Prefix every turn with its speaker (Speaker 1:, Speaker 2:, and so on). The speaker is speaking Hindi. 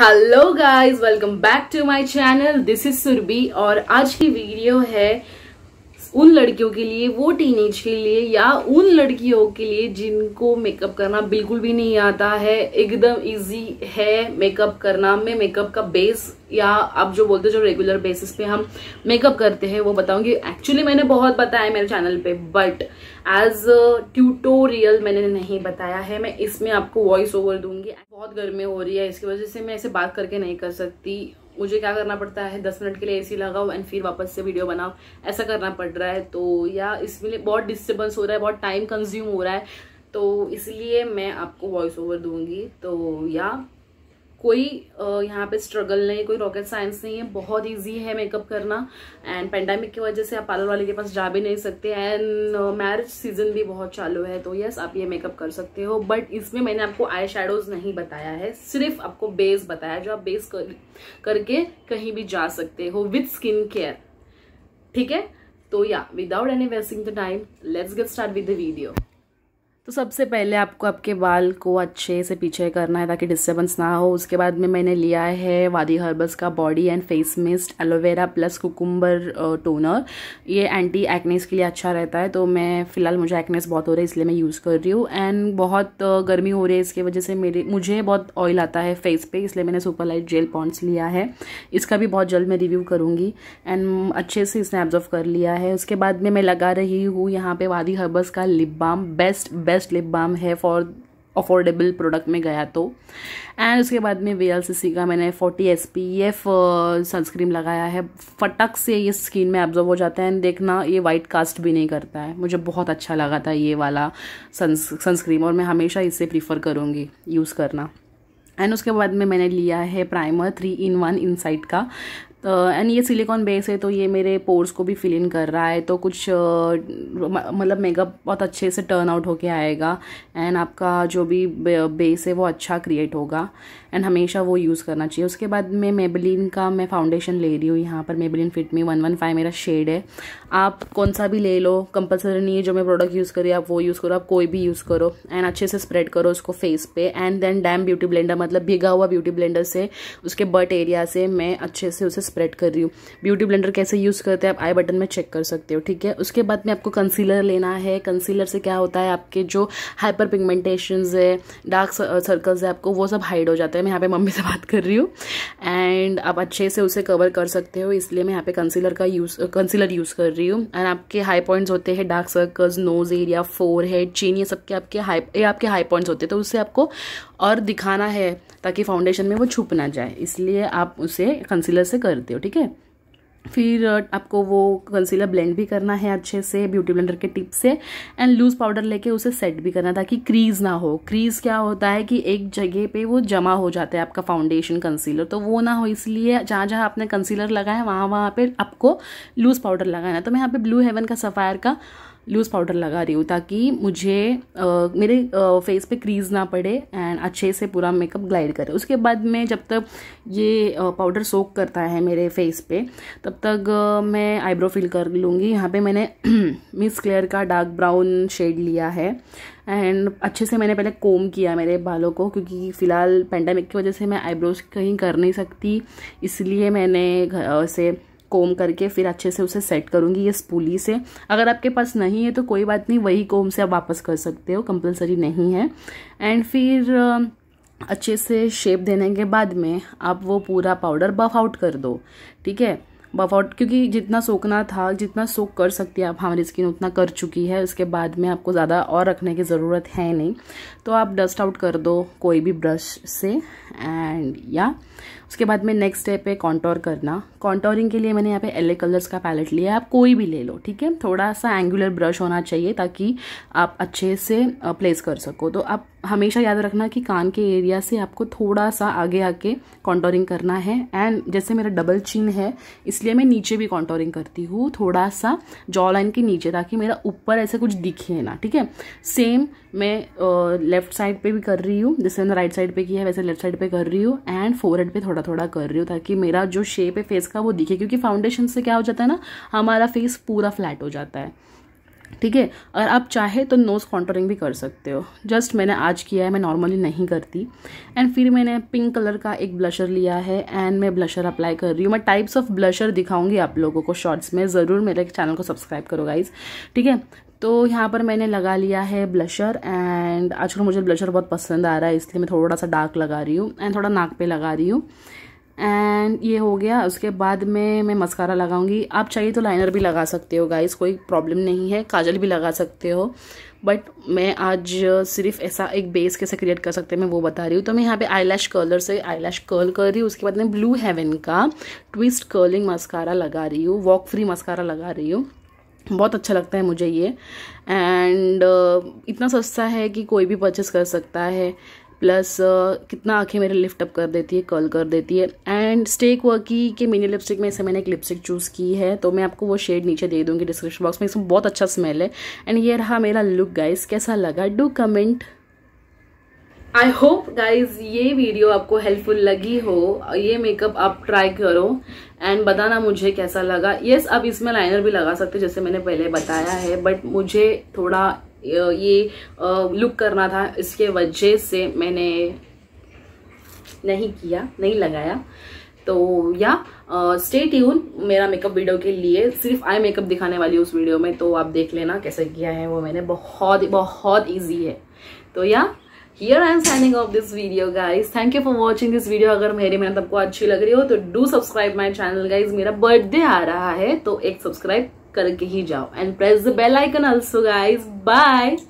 Speaker 1: hello guys welcome back to my channel this is Surabhi और आज की वीडियो है उन लड़कियों के लिए वो टीनेज के लिए या उन लड़कियों के लिए जिनको मेकअप करना बिल्कुल भी नहीं आता है एकदम इजी है मेकअप करना मैं मेकअप का बेस या आप जो बोलते हो जो रेगुलर बेसिस पे हम मेकअप करते हैं वो बताऊंगी एक्चुअली मैंने बहुत बताया मेरे चैनल पे बट एज ट्यूटोरियल मैंने नहीं बताया है मैं इसमें आपको वॉइस ओवर दूंगी बहुत गर्मी हो रही है इसकी वजह से मैं ऐसे बात करके नहीं कर सकती मुझे क्या करना पड़ता है दस मिनट के लिए एसी लगाओ एंड फिर वापस से वीडियो बनाओ ऐसा करना पड़ रहा है तो या इसमें बहुत डिस्टर्बेंस हो रहा है बहुत टाइम कंज्यूम हो रहा है तो इसलिए मैं आपको वॉइस ओवर दूंगी तो या कोई यहाँ पे स्ट्रगल नहीं कोई रॉकेट साइंस नहीं है बहुत इजी है मेकअप करना एंड पेंडेमिक की वजह से आप पार्लर वाले के पास जा भी नहीं सकते एंड मैरिज सीजन भी बहुत चालू है तो यस आप ये मेकअप कर सकते हो बट इसमें मैंने आपको आई नहीं बताया है सिर्फ आपको बेस बताया जो आप बेस कर, करके कहीं भी जा सकते हो विथ स्किन केयर ठीक है तो yeah without any wasting the time let's get start with the video तो सबसे पहले आपको आपके बाल को अच्छे से पीछे करना है ताकि डिस्टर्बेंस ना हो उसके बाद में मैंने लिया है वादी हर्बल्स का body and face mist aloe vera plus cucumber toner ये एंटी एक्नेस के लिए अच्छा रहता है तो मैं फ़िलहाल मुझे एक्नेस बहुत हो रहा है इसलिए मैं यूज़ कर रही हूँ एंड बहुत गर्मी हो रही है इसकी वजह से मेरे मुझे बहुत ऑयल आता है फेस पे इसलिए मैंने सुपर लाइट जेल पॉन्ट्स लिया है इसका भी बहुत जल्द मैं रिव्यू करूँगी एंड अच्छे से इसने ऑब्जर्व कर लिया है उसके बाद में मैं लगा रही हूँ यहाँ पर वादी हर्बल्स का lip balm best best lip balm है फॉर अफोर्डेबल प्रोडक्ट में गया तो एंड उसके बाद में वी एल सी सी का मैंने forty S P F sunscreen लगाया है फटक से ये स्किन में एब्जॉर्व हो जाता है एंड देखना ये वाइट कास्ट भी नहीं करता है मुझे बहुत अच्छा लगा था ये वाला सनस्क्रीम सनस्क्रीन और मैं हमेशा इसे प्रीफर करूँगी यूज़ करना एंड उसके बाद में मैंने लिया है primer three in one Insight का तो एंड ये सिलिकॉन बेस है तो ये मेरे पोर्स को भी फिल इन कर रहा है तो कुछ मतलब मेकअप बहुत अच्छे से टर्न आउट होके आएगा एंड आपका जो भी बेस है वो अच्छा क्रिएट होगा एंड हमेशा वो यूज़ करना चाहिए उसके बाद में मेबलिन का मैं फाउंडेशन ले रही हूँ यहाँ पर Maybelline fit me one one five मेरा शेड है आप कौन सा भी ले लो कंपल्सरी नहीं है जो मैं प्रोडक्ट यूज़ करी आप वो यूज़ करो आप कोई भी यूज़ करो एंड अच्छे से स्प्रेड करो उसको फेस पे and then damp beauty blender मतलब भिगा हुआ ब्यूटी ब्लेंडर से उसके बट एरिया से मैं अच्छे से उसे स्प्रेड कर रही हूँ ब्यूटी ब्लेंडर कैसे यूज़ करते हैं आप आई बटन में चेक कर सकते हो ठीक है उसके बाद में आपको कंसीलर लेना है कंसीलर से क्या होता है आपके जो हाइपर पिगमेंटेशन है डार्क सर्कल्स है आपको वो सब हाइड हो जाते हैं मैं यहाँ पे मम्मी से बात कर रही हूँ एंड आप अच्छे से उसे कवर कर सकते हो इसलिए मैं यहाँ पे कंसीलर का यूज़ कंसीलर यूज़ कर रही हूँ एंड आपके हाई पॉइंट्स होते हैं dark circles nose area forehead chin ये सबके आपके हाई ये आपके हाई पॉइंट्स होते हैं तो उससे आपको और दिखाना है ताकि फाउंडेशन में वो छुप ना जाए इसलिए आप उसे कंसीलर से करते हो ठीक है फिर आपको वो कंसीलर ब्लेंड भी करना है अच्छे से ब्यूटी ब्लेंडर के टिप से एंड लूज़ पाउडर लेके उसे सेट भी करना ताकि क्रीज ना हो क्रीज क्या होता है कि एक जगह पे वो जमा हो जाता है आपका फाउंडेशन कंसीलर तो वो ना हो इसलिए जहाँ जहाँ आपने कंसीलर लगाया वहाँ वहाँ पे आपको लूज़ पाउडर लगाना तो मैं यहाँ पे ब्लू हेवन का सफ़ायर का लूज़ पाउडर लगा रही हूँ ताकि मुझे आ, मेरे फेस पे क्रीज ना पड़े एंड अच्छे से पूरा मेकअप ग्लाइड करे उसके बाद में जब तक ये पाउडर सोक करता है मेरे फेस पे तब तक मैं आईब्रो फिल कर लूँगी यहाँ पे मैंने मिस क्लेयर का डार्क ब्राउन शेड लिया है एंड अच्छे से मैंने पहले कोम किया मेरे बालों को क्योंकि फ़िलहाल पेंडेमिक की वजह से मैं आईब्रोज कहीं कर नहीं सकती इसलिए मैंने से कोम करके फिर अच्छे से उसे सेट करूँगी ये स्पूली से अगर आपके पास नहीं है तो कोई बात नहीं वही कोम से आप वापस कर सकते हो कंपलसरी नहीं है एंड फिर अच्छे से शेप देने के बाद में आप वो पूरा पाउडर बफ आउट कर दो ठीक है बफॉट क्योंकि जितना सोखना था जितना सोख कर सकती है आप हमारी स्किन उतना कर चुकी है उसके बाद में आपको ज़्यादा और रखने की ज़रूरत है नहीं तो आप डस्ट आउट कर दो कोई भी ब्रश से एंड या उसके बाद में नेक्स्ट स्टेप है कॉन्टोर करना कॉन्टोरिंग के लिए मैंने यहाँ पे एल कलर्स का पैलेट लिया आप कोई भी ले लो ठीक है थोड़ा सा एंगुलर ब्रश होना चाहिए ताकि आप अच्छे से प्लेस कर सको तो आप हमेशा याद रखना कि कान के एरिया से आपको थोड़ा सा आगे आके कॉन्टोरिंग करना है एंड जैसे मेरा डबल चिन है इसलिए मैं नीचे भी कॉन्टोरिंग करती हूँ थोड़ा सा जॉ लाइन के नीचे ताकि मेरा ऊपर ऐसे कुछ दिखे ना ठीक है सेम मैं लेफ्ट साइड पे भी कर रही हूँ जैसे मैंने राइट साइड पे किया है वैसे लेफ्ट साइड पे कर रही हूँ एंड फोरहेड पे थोड़ा थोड़ा कर रही हूँ ताकि मेरा जो शेप है फेस का वो दिखे क्योंकि फाउंडेशन से क्या हो जाता है ना हमारा फेस पूरा फ्लैट हो जाता है ठीक है और आप चाहे तो नोज़ कॉन्टरिंग भी कर सकते हो जस्ट मैंने आज किया है मैं नॉर्मली नहीं करती एंड फिर मैंने पिंक कलर का एक ब्लशर लिया है एंड मैं ब्लशर अप्लाई कर रही हूँ मैं टाइप्स ऑफ ब्लशर दिखाऊंगी आप लोगों को शॉर्ट्स में ज़रूर मेरे चैनल को सब्सक्राइब करो गाइज ठीक है तो यहाँ पर मैंने लगा लिया है ब्लशर एंड आजकल मुझे ब्लशर बहुत पसंद आ रहा है इसलिए मैं थोड़ा सा डार्क लगा रही हूँ एंड थोड़ा नाक पे लगा रही हूँ एंड ये हो गया उसके बाद में मैं मस्कारा लगाऊंगी आप चाहिए तो लाइनर भी लगा सकते हो गाइस कोई प्रॉब्लम नहीं है काजल भी लगा सकते हो बट मैं आज सिर्फ ऐसा एक बेस कैसे क्रिएट कर सकते हैं मैं वो बता रही हूँ तो मैं यहाँ पे आई लैश कर्लर से आई लैश कर्ल कर रही हूँ उसके बाद मैं ब्लू हेवन का ट्विस्ट कर्लिंग मस्कारा लगा रही हूँ वॉक फ्री मस्कारा लगा रही हूँ बहुत अच्छा लगता है मुझे ये एंड uh, इतना सस्ता है कि कोई भी परचेस कर सकता है प्लस कितना आंखें मेरे लिफ्ट अप कर देती है कर्ल कर देती है एंड स्टेक वर्की की कि मिनी लिपस्टिक में से मैंने एक लिपस्टिक चूज़ की है तो मैं आपको वो शेड नीचे दे दूंगी डिस्क्रिप्शन बॉक्स में इसमें बहुत अच्छा स्मेल है एंड ये रहा मेरा लुक गाइस कैसा लगा do comment I hope guys ये वीडियो आपको हेल्पफुल लगी हो ये मेकअप आप ट्राई करो एंड बताना मुझे कैसा लगा यस yes, आप इसमें लाइनर भी लगा सकते जैसे मैंने पहले बताया है बट मुझे थोड़ा ये लुक करना था इसके वजह से मैंने नहीं किया नहीं लगाया तो या स्टे ट्यून मेरा मेकअप वीडियो के लिए सिर्फ आई मेकअप दिखाने वाली उस वीडियो में तो आप देख लेना कैसे किया है वो मैंने बहुत बहुत ईजी है तो या here I am signing off this video guys thank you for watching this video अगर मेरी मेहनत आपको अच्छी लग रही हो तो do subscribe my channel guys मेरा बर्थडे आ रहा है तो एक सब्सक्राइब करके ही जाओ and press the bell icon also guys bye